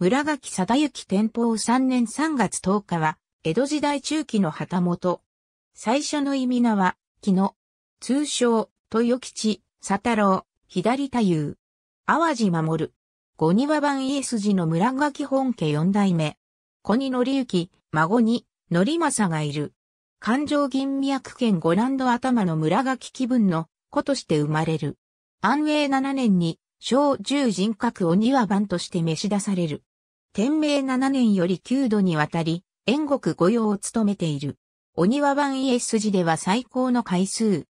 村垣貞行天保3年3月10日は、江戸時代中期の旗本。最初の意味名は、木野。通称、豊吉、佐太郎、左太夫。淡路守。五庭番家筋の村垣本家四代目。子に則之、孫に、則政がいる。環状銀脈県五ランド頭の村垣気分の子として生まれる。安永7年に小十人格お庭番として召し出される。天明七年より九度にわたり、縁国御用を務めている。お庭番家筋では最高の回数。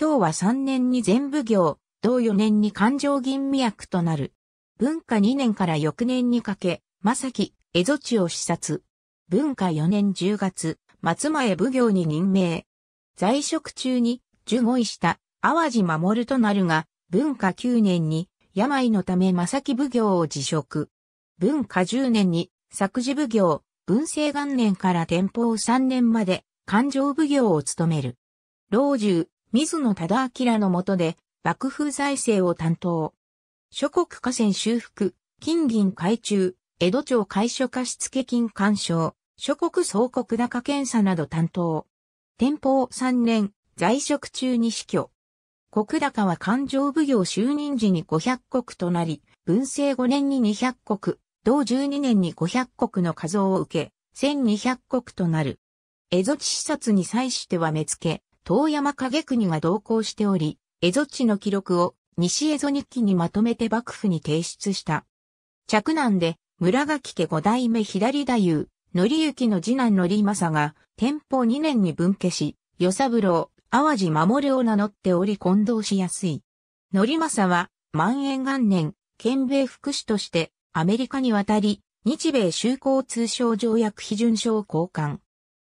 今日は三年に全部行、同四年に環状銀味役となる。文化二年から翌年にかけ、正木、蝦夷地を視察。文化四年十月、松前奉行に任命。在職中に、受護位した、淡路守となるが、文化九年に、病のため正木奉行を辞職。文化10年に、作事奉行、文政元年から天保3年まで、勘定奉行を務める。老中、水野忠明の下で、幕府財政を担当。諸国河川修復、金銀改鋳、江戸町会所貸付金干渉、諸国総国高検査など担当。天保3年、在職中に死去。国高は勘定奉行就任時に500国となり、文政5年に200国、同12年に500国の数を受け、1200国となる。蝦夷地視察に際しては目付、遠山影国が同行しており、蝦夷地の記録を西蝦夷日記にまとめて幕府に提出した。着難で、村垣家五代目左太夫、則之の次男則政が、天保2年に分家し、与三郎、淡路守を名乗っており混同しやすい。のりまさは、万延元年、県米副使として、アメリカに渡り、日米修好通商条約批准書を交換。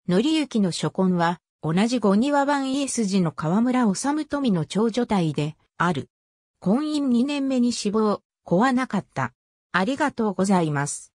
のりゆきの初婚は、同じ五庭番家筋の河村治富の長女体で、ある。婚姻2年目に死亡、子はなかった。ありがとうございます。